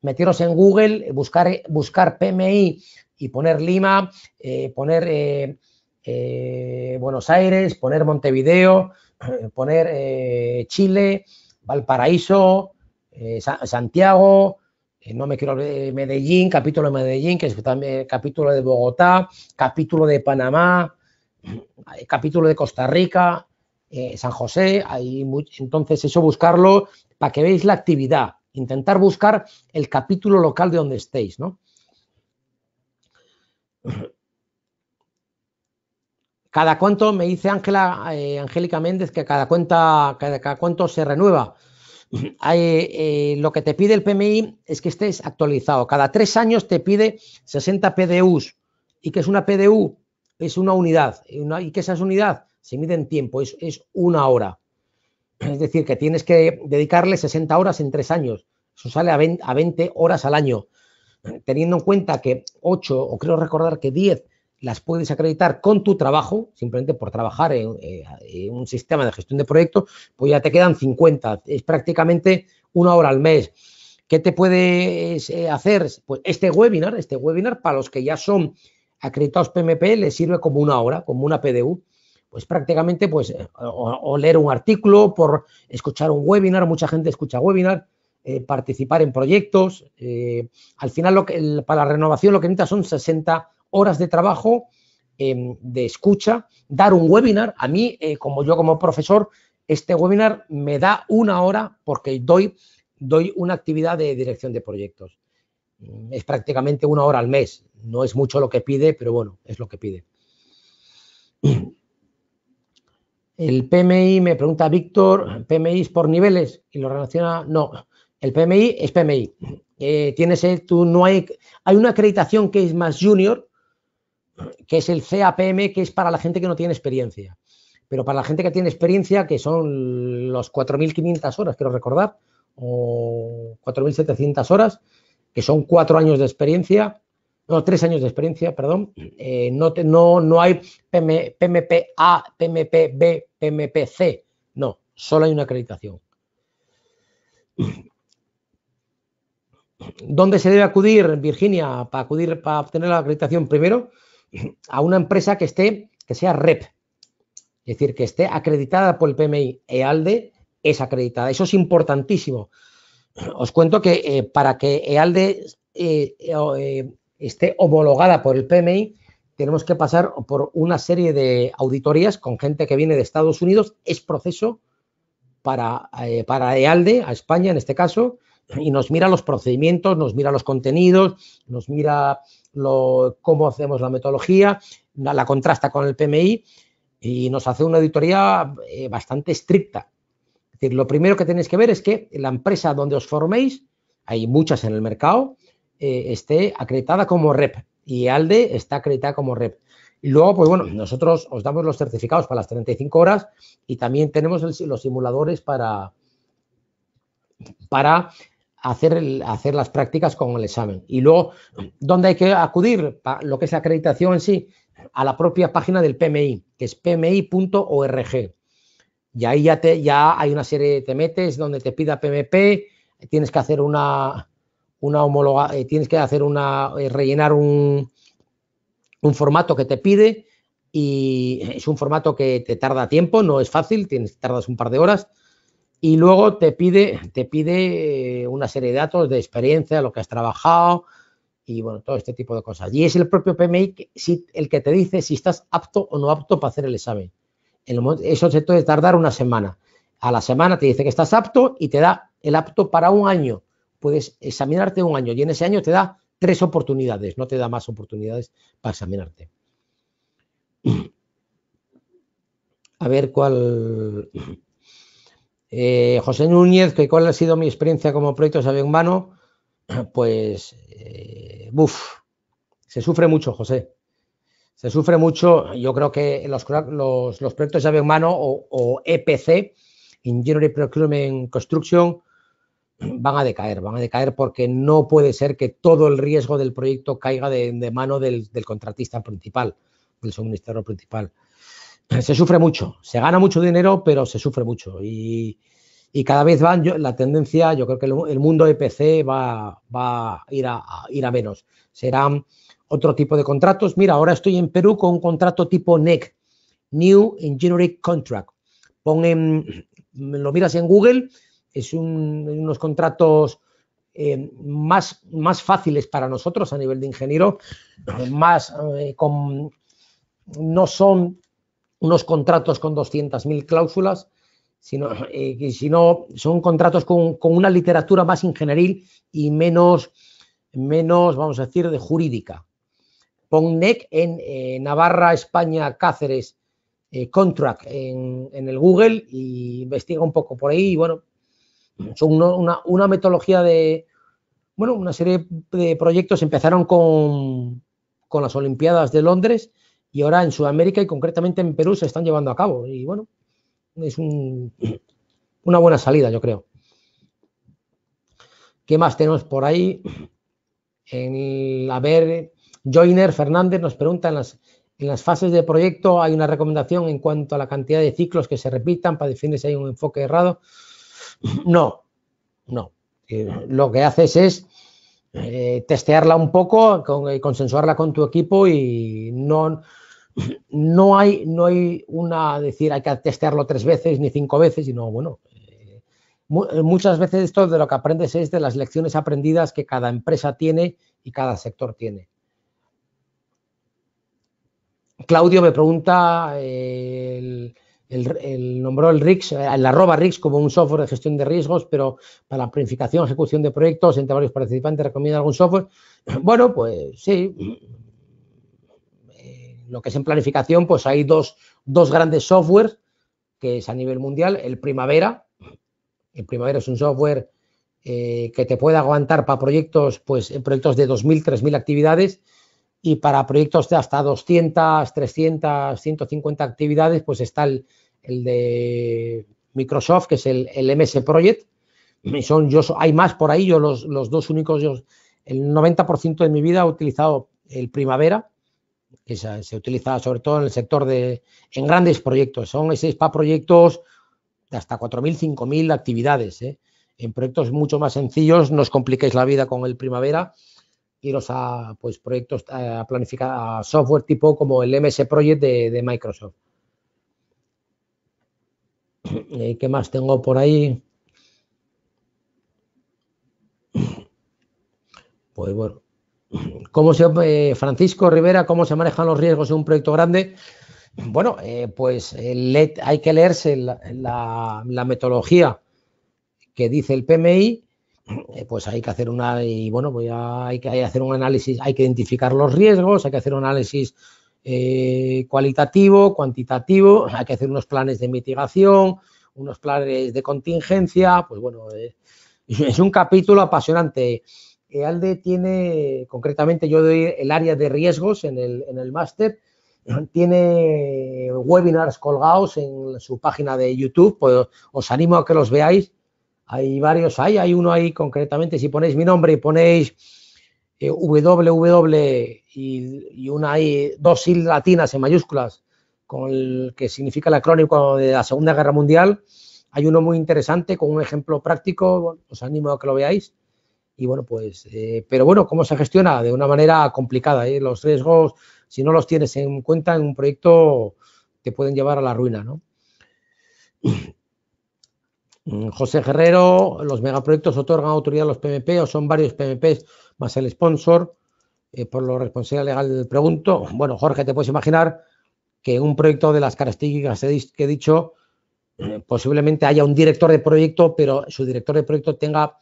[SPEAKER 1] Meteros en Google, buscar, buscar PMI y poner Lima, eh, poner eh, eh, Buenos Aires, poner Montevideo, poner Chile, Valparaíso, Santiago, no me quiero Medellín, capítulo de Medellín, que es también capítulo de Bogotá, capítulo de Panamá, capítulo de Costa Rica, San José, entonces eso buscarlo para que veáis la actividad, intentar buscar el capítulo local de donde estéis, ¿no? Cada cuánto, me dice Ángela, eh, Angélica Méndez, que cada, cuenta, cada, cuánto se renueva. Eh, lo que te pide el PMI es que estés actualizado. Cada tres años te pide 60 PDUs. ¿Y que es una PDU? Es una unidad. ¿Y que esa unidad? Se mide en tiempo, es, es una hora. Es decir, que tienes que dedicarle 60 horas en tres años. Eso sale a 20 horas al año teniendo en cuenta que 8 o creo recordar que 10 las puedes acreditar con tu trabajo, simplemente por trabajar eh, en, un sistema de gestión de proyectos, pues ya te quedan 50, es prácticamente una hora al mes. ¿Qué te puedes eh, hacer? Pues este webinar, este webinar para los que ya son acreditados PMP les sirve como una hora, como una PDU. Pues prácticamente, pues, eh, o leer un artículo, por escuchar un webinar, mucha gente escucha webinar, eh, participar en proyectos. Eh, al final, lo que, para la renovación lo que necesita son 60 horas de trabajo, em, de escucha, dar un webinar. A mí, eh, como yo como profesor, este webinar me da una hora porque doy, doy una actividad de dirección de proyectos. Mm, es prácticamente una hora al mes. No es mucho lo que pide, pero bueno, es lo que pide. El PMI, me pregunta Víctor, ¿PMI es por niveles? Y lo relaciona, no, el PMI es PMI. Eh, tienes, tú no hay, hay una acreditación que es más junior, que es el CAPM, que es para la gente que no tiene experiencia. Pero para la gente que tiene experiencia, que son los 4.500 horas, quiero recordar, o 4.700 horas, que son cuatro años de experiencia, no, tres años de experiencia, perdón, eh, no, no, no hay PM, PMPA, PMPB, PMPC, no, solo hay una acreditación. ¿Dónde se debe acudir, en Virginia, para acudir para obtener la acreditación? Primero, a una empresa que esté, que sea REP, es decir, que esté acreditada por el PMI. EALDE es acreditada. Eso es importantísimo. Os cuento que eh, para que EALDE e, eh, eh, esté homologada por el PMI, tenemos que pasar por una serie de auditorías con gente que viene de Estados Unidos. Es proceso para, para EALDE, e, a España en este caso, y nos mira los procedimientos, nos mira los contenidos, nos mira cómo hacemos la metodología, la contrasta con el PMI y nos hace una auditoría eh, bastante estricta. Es decir, lo primero que tenéis que ver es que la empresa donde os forméis, hay muchas en el mercado, eh, esté acreditada como REP y ALDE está acreditada como REP. Y luego, pues bueno, nosotros os damos los certificados para las 35 horas y también tenemos los simuladores para, para hacer, el, hacer las prácticas con el examen. Y luego, ¿dónde hay que acudir? para lo que es la acreditación en sí, a la propia página del PMI, que es pmi.org. Y ahí ya, te, ya hay una serie, te metes donde te pida PMP, tienes que hacer una, una homologa, eh, tienes que hacer una, eh, rellenar un, un formato que te pide y es un formato que te tarda tiempo, no es fácil, tienes, tardas un par de horas y luego te pide, te pide eh, una serie de datos de experiencia, lo que has trabajado y bueno, todo este tipo de cosas. Y es el propio PMI el que te dice si estás apto o no apto para hacer el examen. eso se puede tardar una semana. A la semana te dice que estás apto y te da el apto para un año. Puedes examinarte un año y en ese año te da tres oportunidades, no te da más oportunidades para examinarte. A ver cuál. Eh, José Núñez, que cuál ha sido mi experiencia como proyecto de sabio humano, pues, eh, buf, se sufre mucho, José. Se sufre mucho. Yo creo que los, proyectos humano o, o, EPC, Engineering Procurement Construction, van a decaer, van a decaer porque no puede ser que todo el riesgo del proyecto caiga de, mano del, del, contratista principal, del suministrador principal se sufre mucho. Se gana mucho dinero, pero se sufre mucho. Y, cada vez van, la tendencia, yo creo que el, mundo de PC va, va a, ir a, ir a menos. Serán otro tipo de contratos. Mira, ahora estoy en Perú con un contrato tipo NEC, New Engineering Contract. Pon lo miras en Google, es unos contratos eh, más, más fáciles para nosotros a nivel de ingeniero, más eh, no son unos contratos con 200.000 cláusulas, sino, eh, sino son contratos con, una literatura más ingenieril y menos, menos, vamos a decir, de jurídica. NEC en eh, Navarra, España, Cáceres, eh, Contract en, el Google y investiga un poco por ahí. Y bueno, son una, metodología de, bueno, una serie de proyectos. Empezaron con, con las Olimpiadas de Londres y ahora en Sudamérica y concretamente en Perú se están llevando a cabo. Y bueno, es una buena salida, yo creo. ¿Qué más tenemos por ahí? En, la ver, Joiner Fernández nos pregunta en las, fases de proyecto hay una recomendación en cuanto a la cantidad de ciclos que se repitan para definir si hay un enfoque errado. No, no. Eh, lo que haces es eh, testearla un poco, y eh, consensuarla con tu equipo y no, no hay, no hay una, decir, hay que testearlo tres veces ni cinco veces, sino, bueno, eh, eh, muchas veces esto de lo que aprendes es de las lecciones aprendidas que cada empresa tiene y cada sector tiene. Claudio me pregunta, eh, el, nombró el RIX, el arroba RIX como un software de gestión de riesgos, pero para la planificación, ejecución de proyectos entre varios participantes recomienda algún software. Bueno, pues sí, lo que es en planificación, pues hay dos, grandes softwares que es a nivel mundial, el Primavera. El Primavera es un software eh, que te puede aguantar para proyectos, pues, proyectos de 2.000, 3.000 actividades y para proyectos de hasta 200, 300, 150 actividades, pues está el, de Microsoft, que es el, MS Project. son, yo, hay más por ahí, yo los, dos únicos, yo, el 90% de mi vida he utilizado el Primavera que se, utiliza sobre todo en el sector de, en grandes proyectos, son seis para proyectos de hasta 4.000, 5.000 actividades. ¿eh? En proyectos mucho más sencillos, no os compliquéis la vida con el Primavera, iros a pues, proyectos, eh, a planificar a software tipo como el MS Project de Microsoft. Eh, ¿Qué más tengo por ahí? Pues bueno, ¿Cómo se, eh, Francisco Rivera, ¿cómo se manejan los riesgos en un proyecto grande? Bueno, eh, pues eh, hay que leerse la, metodología que dice el PMI, pues hay que hacer una, y bueno, hay, que, hacer un análisis, hay que identificar los riesgos, hay que hacer un análisis cualitativo, cuantitativo, hay que hacer unos planes de mitigación, unos planes de contingencia, pues bueno, es un capítulo apasionante. EALDE tiene, concretamente yo doy el área de riesgos en el, en el máster, tiene webinars colgados en su página de YouTube, pues, os animo a que los veáis. Hay varios hay hay uno ahí concretamente, si ponéis mi nombre y ponéis www eh, y, una ahí, dos latinas en mayúsculas, con el que significa la crónica de la Segunda Guerra Mundial, hay uno muy interesante con un ejemplo práctico, os animo a que lo veáis. Y bueno, pues, eh, pero bueno, ¿cómo se gestiona? De una manera complicada. ¿eh? Los riesgos, si no los tienes en cuenta en un proyecto, te pueden llevar a la ruina, ¿no? José Guerrero, los megaproyectos otorgan autoridad a los PMP o son varios PMP más el sponsor. Eh, por lo responsable legal pregunto. Bueno, Jorge, te puedes imaginar que en un proyecto de las características que he dicho, eh, posiblemente haya un director de proyecto, pero su director de proyecto tenga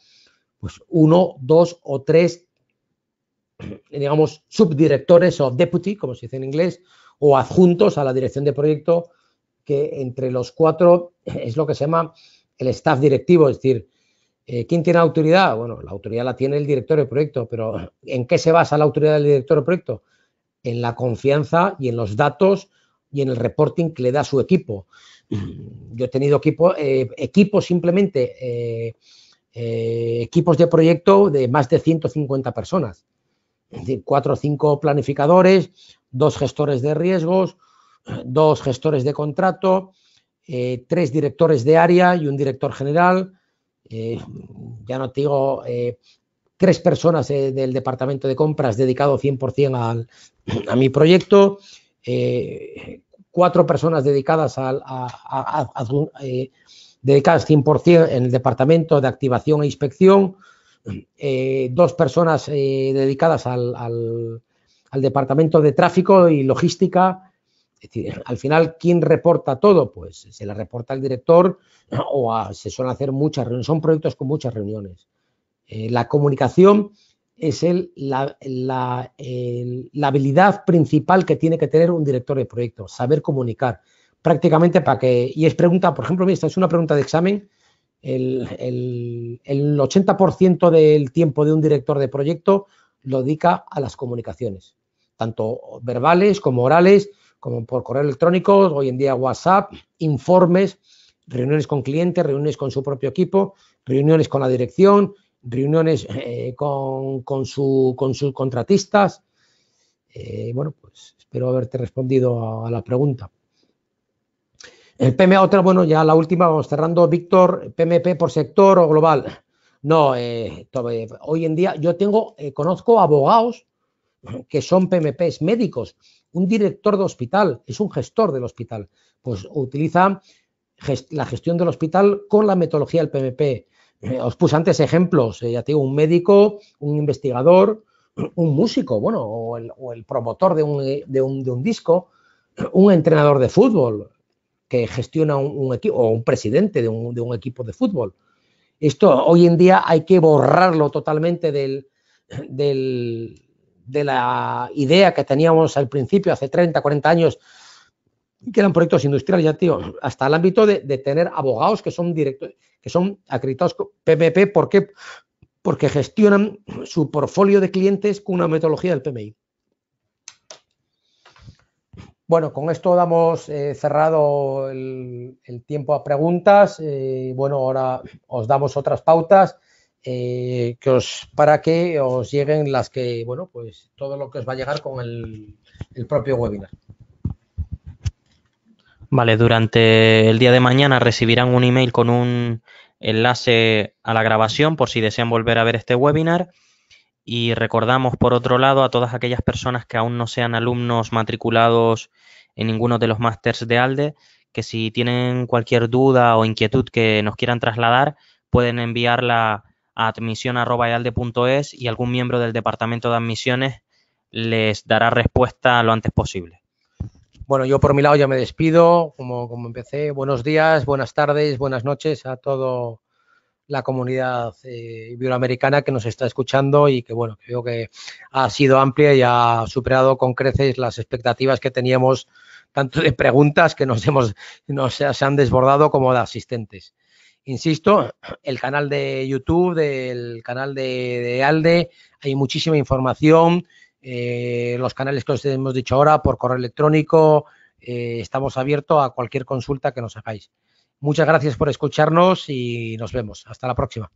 [SPEAKER 1] pues uno, dos o tres, digamos, subdirectores o deputy, como se dice en inglés, o adjuntos a la dirección de proyecto, que entre los cuatro es lo que se llama el staff directivo, es decir, eh, ¿quién tiene autoridad? Bueno, la autoridad la tiene el director de proyecto, pero ¿en qué se basa la autoridad del director de proyecto? En la confianza y en los datos y en el reporting que le da su equipo. Yo he tenido equipo, eh, simplemente eh, eh, equipos de proyecto de más de 150 personas. Es decir, cuatro o cinco planificadores, dos gestores de riesgos, dos gestores de contrato, eh, tres directores de área y un director general. Eh, ya no te digo, tres personas del departamento de compras dedicado 100% al, a mi proyecto, cuatro personas dedicadas a dedicadas 100% en el Departamento de Activación e Inspección, eh, dos personas eh, dedicadas al, Departamento de Tráfico y Logística. Es decir, al final, ¿quién reporta todo? Pues se la reporta al director o se suelen hacer muchas reuniones, son proyectos con muchas reuniones. Eh, la comunicación es el, la, la habilidad principal que tiene que tener un director de proyecto, saber comunicar prácticamente para que, y es pregunta, por ejemplo, mira, esta es una pregunta de examen, el, 80% del tiempo de un director de proyecto lo dedica a las comunicaciones, tanto verbales como orales, como por correo electrónico, hoy en día WhatsApp, informes, reuniones con clientes, reuniones con su propio equipo, reuniones con la dirección, reuniones eh, con, su, con, sus contratistas. Eh, bueno, pues espero haberte respondido a la pregunta. El PMA, otra, bueno, ya la última, vamos cerrando, Víctor, PMP por sector o global. No, eh, eh, hoy en día yo tengo, eh, conozco abogados que son PMPs médicos. Un director de hospital es un gestor del hospital. Pues utiliza la gestión del hospital con la metodología del PMP. os puse antes ejemplos, ya tengo un médico, un investigador, un músico, bueno, o el, promotor de un disco, un entrenador de fútbol, que gestiona un, equipo o un presidente de un, equipo de fútbol. Esto hoy en día hay que borrarlo totalmente de la idea que teníamos al principio, hace 30, 40 años, que eran proyectos industriales, tío, hasta el ámbito de, tener abogados que son directos, que son acreditados PPP, Porque gestionan su portfolio de clientes con una metodología del PMI. Bueno, con esto damos eh, cerrado el, tiempo a preguntas. Eh, bueno, ahora os damos otras pautas eh, que para que os lleguen las que, bueno, pues todo lo que os va a llegar con el propio webinar. Vale, durante el día de mañana recibirán un email con un enlace a la grabación por si desean volver a ver este webinar y recordamos, por otro lado, a todas aquellas personas que aún no sean alumnos matriculados en ninguno de los másters de ALDE, que si tienen cualquier duda o inquietud que nos quieran trasladar, pueden enviarla a admisión.ealde.es y algún miembro del Departamento de Admisiones les dará respuesta lo antes posible. Bueno, yo por mi lado ya me despido, como, como empecé. Buenos días, buenas tardes, buenas noches a todo la comunidad eh, iberoamericana que nos está escuchando y que, bueno, creo que ha sido amplia y ha superado con creces las expectativas que teníamos, tanto de preguntas que nos hemos, se han desbordado como de asistentes. Insisto, el canal de YouTube, del canal de, ALDE, hay muchísima información. Eh, los canales que os hemos dicho ahora por correo electrónico, eh, estamos abiertos a cualquier consulta que nos hagáis. Muchas gracias por escucharnos y nos vemos. Hasta la próxima.